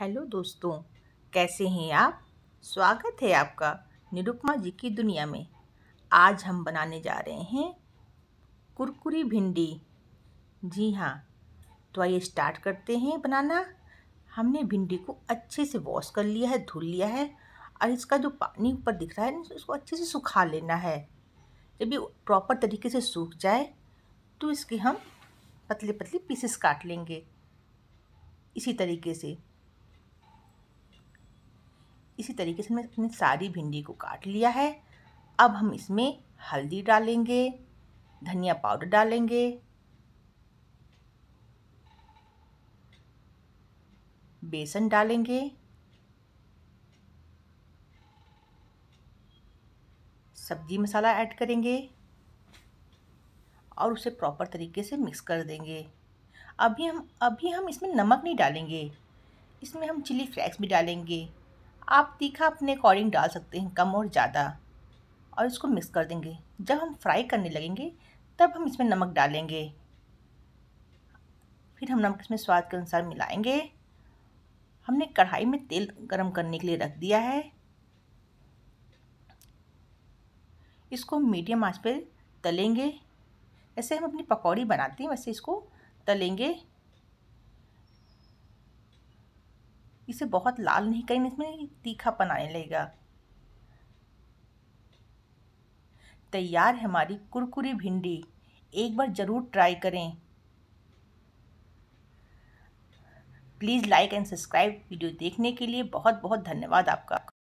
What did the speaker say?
hello दोस्तों कैसे हैं आप स्वागत है आपका निरुपमा जी की दुनिया में आज हम बनाने जा रहे हैं कुरकुरी भिंडी जी हाँ तो आइए स्टार्ट करते हैं बनाना हमने भिंडी को अच्छे से वॉश कर लिया है धुल लिया है और इसका जो पानी ऊपर दिख रहा है उसको अच्छे से सुखा लेना है जब ये प्रॉपर तरीके से सूख जाए तो इसके हम पतले पतले पीसेस काट लेंगे इसी तरीके से इसी तरीके से मैंने सारी भिंडी को काट लिया है अब हम इसमें हल्दी डालेंगे धनिया पाउडर डालेंगे बेसन डालेंगे सब्जी मसाला ऐड करेंगे और उसे प्रॉपर तरीके से मिक्स कर देंगे अभी हम अभी हम इसमें नमक नहीं डालेंगे इसमें हम चिली फ्लेक्स भी डालेंगे आप तीखा अपने अकॉर्डिंग डाल सकते हैं कम और ज़्यादा और इसको मिक्स कर देंगे जब हम फ्राई करने लगेंगे तब हम इसमें नमक डालेंगे फिर हम नमक इसमें स्वाद के अनुसार मिलाएंगे हमने कढ़ाई में तेल गरम करने के लिए रख दिया है इसको मीडियम आंच पर तलेंगे ऐसे हम अपनी पकौड़ी बनाते हैं वैसे इसको तलेंगे इसे बहुत लाल नहीं करेंगे इसमें तीखापन आने लगेगा तैयार है हमारी कुरकुरी भिंडी एक बार ज़रूर ट्राई करें please like and subscribe video देखने के लिए बहुत बहुत धन्यवाद आपका